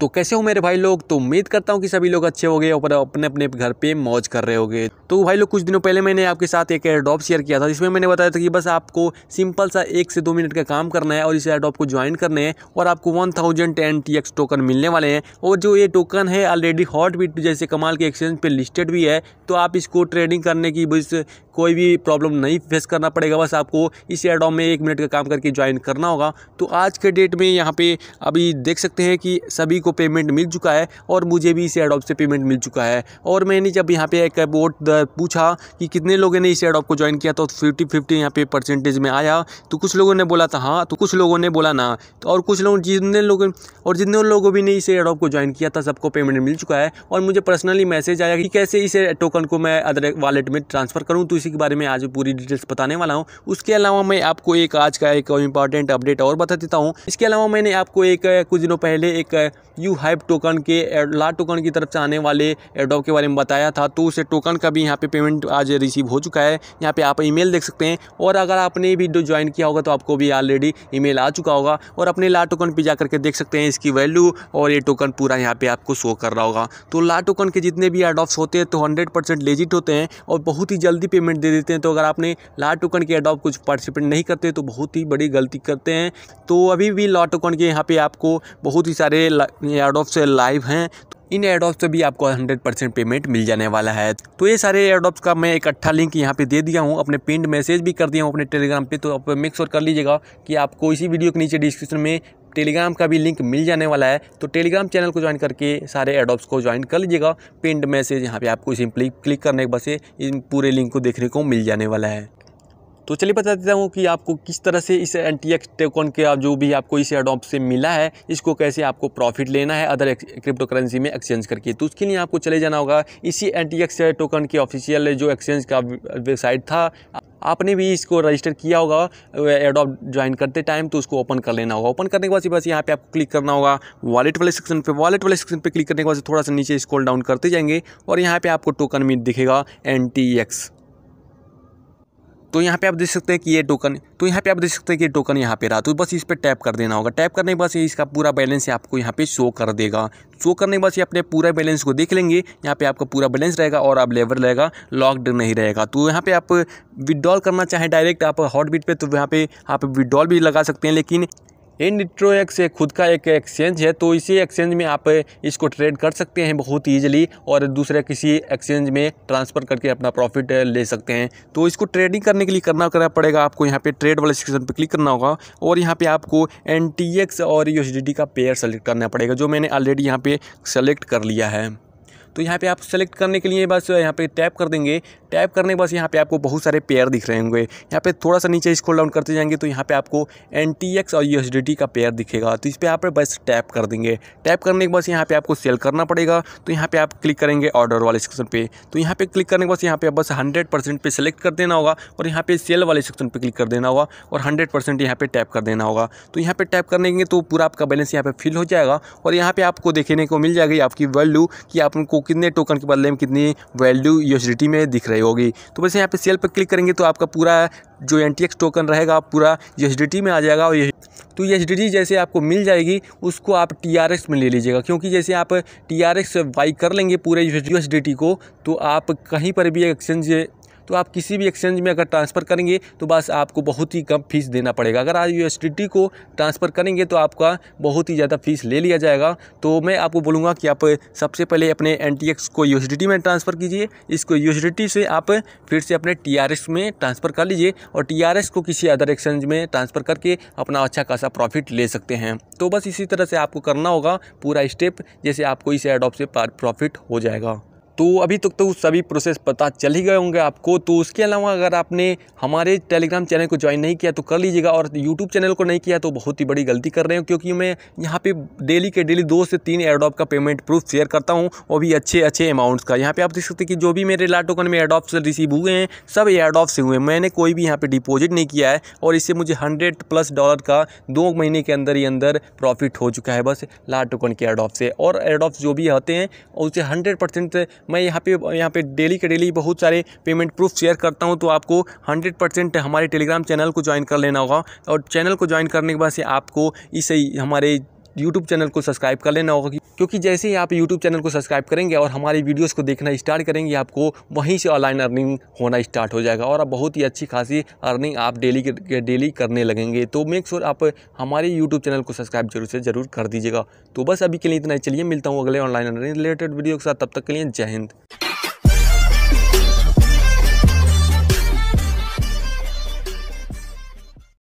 तो कैसे हो मेरे भाई लोग तो उम्मीद करता हूँ कि सभी लोग अच्छे हो गए और अपने अपने घर पे मौज कर रहे होगे तो भाई लोग कुछ दिनों पहले मैंने आपके साथ एक एयरडॉप शेयर किया था जिसमें मैंने बताया था कि बस आपको सिंपल सा एक से दो मिनट का काम करना है और इस एयरडॉप को ज्वाइन करने हैं और आपको one thousand ten T X token मिलने वाले हैं और जो ये टोकन है ऑलरेडी हॉट जैसे कमाल के एक्सचेंज पर लिस्टेड भी है तो आप इसको ट्रेडिंग करने की बस कोई भी प्रॉब्लम नहीं फेस करना पड़ेगा बस आपको इस एडॉम में एक मिनट का काम करके ज्वाइन करना होगा तो आज के डेट में यहाँ पे अभी देख सकते हैं कि सभी को पेमेंट मिल चुका है और मुझे भी इस एडॉप से पेमेंट मिल चुका है और मैंने जब यहाँ पे एक बोर्ड पूछा कि कितने लोगों ने इस एडॉप को ज्वाइन किया तो फिफ्टी फिफ्टी यहाँ पे परसेंटेज में आया तो कुछ लोगों ने बोला था हाँ तो कुछ लोगों ने बोला ना तो और कुछ लोग जितने लोग और जितने लोगों भी ने इस एडॉप को ज्वाइन किया था सबको पेमेंट मिल चुका है और मुझे पर्सनली मैसेज आया कि कैसे इस टोकन को मैं अदर वालेट में ट्रांसफ़र करूँ तो इसी उसी के बारे में आज पूरी डिटेल्स बताने वाला हूँ उसके अलावा मैं आपको एक आज का एक इंपॉर्टेंट अपडेट और बता देता हूँ इसके अलावा मैंने आपको एक कुछ दिनों पहले एक यू हाइप टोकन के ला टोकन की तरफ से आने वाले एडॉप के बारे में बताया था तो उसे टोकन का भी यहाँ पे पेमेंट आज रिसीव हो चुका है यहाँ पे आप ईमेल देख सकते हैं और अगर आपने भी ज्वाइन किया होगा तो आपको भी ऑलरेडी ईमेल आ चुका होगा और अपने ला टोकन पर जा करके देख सकते हैं इसकी वैल्यू और ये टोकन पूरा यहाँ पर आपको शो कर रहा होगा तो ला टोकन के जितने भी एडॉप्स होते हैं तो हंड्रेड लेजिट होते हैं और बहुत ही जल्दी पेमेंट पेमेंट दे देते हैं तो अगर आपने ला टोकन के अडॉप कुछ पार्टिसिपेट नहीं करते तो बहुत ही बड़ी गलती करते हैं तो अभी भी ला टोकन के यहाँ पे आपको बहुत ही सारे अडॉप्स लाइव हैं तो इन एडोप्स से भी आपको 100 परसेंट पेमेंट मिल जाने वाला है तो ये सारे एडॉप्स का मैं इकट्ठा अच्छा लिंक यहाँ पे दे दिया हूँ अपने पिंड मैसेज भी कर दिया हूँ अपने टेलीग्राम पे तो आप मेक श्योर कर लीजिएगा कि आपको इसी वीडियो के नीचे डिस्क्रिप्शन में टेलीग्राम का भी लिंक मिल जाने वाला है तो टेलीग्राम चैनल को ज्वाइन करके सारे एडोप्स को ज्वाइन कर लीजिएगा पिंड मैसेज यहाँ पे आपको सिंपली क्लिक करने के बस से इन पूरे लिंक को देखने को मिल जाने वाला है तो चलिए बता देता हूँ कि आपको किस तरह से इस एन एक्स टोकन के आप जो भी आपको इस एडॉप्ट से मिला है इसको कैसे आपको प्रॉफिट लेना है अदर क्रिप्टो करेंसी में एक्सचेंज करके तो उसके लिए आपको चले जाना होगा इसी एन एक्स टोकन के ऑफिशियल जो एक्सचेंज का वेबसाइट था आपने भी इसको रजिस्टर किया होगा एडॉप ज्वाइन करते टाइम तो उसको ओपन कर लेना होगा ओपन करने के बाद बस यहाँ पे आपको क्लिक करना होगा वॉलेट वाले सेक्शन पे वॉलेट वाले सेक्शन पे क्लिक करने के बाद थोड़ा सा नीचे स्क्रॉल डाउन करते जाएंगे और यहाँ पे आपको टोकन में दिखेगा एन तो यहाँ पे आप देख सकते हैं कि ये टोकन तो यहाँ पे आप देख सकते हैं कि टोकन यहाँ पे रहा तो बस इस पर टैप कर देना होगा टैप करने के बाद इसका पूरा बैलेंस आपको यहाँ पे शो कर देगा शो करने के बाद ये अपने पूरा बैलेंस को देख लेंगे यहाँ पे आपका पूरा बैलेंस रहेगा और आप लेवर रहेगा लॉकड नहीं रहेगा तो यहाँ पे आप विदड्रॉल करना चाहें डायरेक्ट आप हॉटबीट पर तो यहाँ पे आप विड्रॉल भी लगा सकते हैं लेकिन एन निट्रो एक्स एक खुद का एक एक्सचेंज है तो इसी एक्सचेंज में आप इसको ट्रेड कर सकते हैं बहुत ईजिली और दूसरे किसी एक्सचेंज में ट्रांसफ़र करके अपना प्रॉफिट ले सकते हैं तो इसको ट्रेडिंग करने के लिए करना करना पड़ेगा आपको यहाँ पे ट्रेड वाले सेक्शन पर क्लिक करना होगा और यहाँ पे आपको एन और यू का पेयर सेलेक्ट करना पड़ेगा जो मैंने ऑलरेडी यहाँ पे सेलेक्ट कर लिया है तो यहाँ पे आप सेलेक्ट करने के लिए बस यहाँ पे टैप कर देंगे टैप करने के बाद यहाँ पे आपको बहुत सारे पेयर दिख रहे होंगे यहाँ पे थोड़ा सा नीचे स्क्रॉल डाउन करते जाएंगे तो यहाँ पे आपको एन और यू का पेयर दिखेगा तो इस पर आप बस टैप कर देंगे टैप करने के बस यहाँ पे आपको सेल करना पड़ेगा तो यहाँ पे आप क्लिक करेंगे ऑर्डर वाले सेक्शन पे तो यहाँ पे क्लिक करने के बाद यहाँ पे बस हंड्रेड परसेंट पे सेलेक्ट कर देना होगा और यहाँ पे सेल वाले सेक्शन पर क्लिक कर देना होगा और हंड्रेड परसेंट यहाँ पे टैप कर देना होगा तो यहाँ पर टैप करेंगे तो पूरा आपका बैलेंस यहाँ पे फिल हो जाएगा और यहाँ पर आपको देखने को मिल जाएगी आपकी वैल्यू कि आपको कितने टोकन के बदले में कितनी वैल्यू यूसिटी में दिख रही होगी तो वैसे यहाँ पे सेल पर क्लिक करेंगे तो आपका पूरा जो एन टोकन रहेगा पूरा यूएसडीटी में आ जाएगा और ये तो यूएसडीटी जैसे आपको मिल जाएगी उसको आप टी में ले लीजिएगा क्योंकि जैसे आप टी बाई कर लेंगे पूरे यू को तो आप कहीं पर भी एक्सचेंज तो आप किसी भी एक्सचेंज में अगर ट्रांसफ़र करेंगे तो बस आपको बहुत ही कम फीस देना पड़ेगा अगर आप यू को ट्रांसफ़र करेंगे तो आपका बहुत ही ज़्यादा फीस ले लिया जाएगा तो मैं आपको बोलूँगा कि आप सबसे पहले अपने एन को यू में ट्रांसफ़र कीजिए इसको यू से आप फिर से अपने टी में ट्रांसफ़र कर लीजिए और टी को किसी अदर एक्सचेंज में ट्रांसफ़र करके अपना अच्छा खासा प्रॉफिट ले सकते हैं तो बस इसी तरह से आपको करना होगा पूरा स्टेप जैसे आपको इस एडॉप से प्रॉफिट हो जाएगा तो अभी तक तो सभी प्रोसेस पता चल ही गए होंगे आपको तो उसके अलावा अगर आपने हमारे टेलीग्राम चैनल को ज्वाइन नहीं किया तो कर लीजिएगा और यूट्यूब चैनल को नहीं किया तो बहुत ही बड़ी गलती कर रहे हो क्योंकि मैं यहाँ पे डेली के डेली दो से तीन एडॉप का पेमेंट प्रूफ शेयर करता हूँ वो भी अच्छे अच्छे अमाउंट्स का यहाँ पर आप देख सकते हैं कि जो भी मेरे लाटोकन में एडॉप से रिसीव हुए हैं सब एडॉप से हुए हैं मैंने कोई भी यहाँ पर डिपोजिट नहीं किया है और इससे मुझे हंड्रेड प्लस डॉलर का दो महीने के अंदर ही अंदर प्रॉफिट हो चुका है बस लाटोकन के एडॉप से और एडॉप्स जो भी आते हैं उसे हंड्रेड मैं यहाँ पे यहाँ पे डेली के डेली बहुत सारे पेमेंट प्रूफ शेयर करता हूँ तो आपको हंड्रेड परसेंट हमारे टेलीग्राम चैनल को ज्वाइन कर लेना होगा और चैनल को ज्वाइन करने के बाद से आपको इसे हमारे यूट्यूब चैनल को सब्सक्राइब कर लेना होगा क्योंकि जैसे ही आप यूट्यूब चैनल को सब्सक्राइब करेंगे और हमारी वीडियोस को देखना स्टार्ट करेंगे आपको वहीं से ऑनलाइन अर्निंग होना स्टार्ट हो जाएगा और अब बहुत ही अच्छी खासी अर्निंग आप डेली डेली करने लगेंगे तो मेक श्योर आप हमारे यूट्यूब चैनल को सब्सक्राइब जरूर से ज़रूर कर दीजिएगा तो बस अभी के लिए इतना ही चलिए मिलता हूँ अगले ऑनलाइन अर्निंग रिलेटेड वीडियो के साथ तब तक के लिए जय हिंद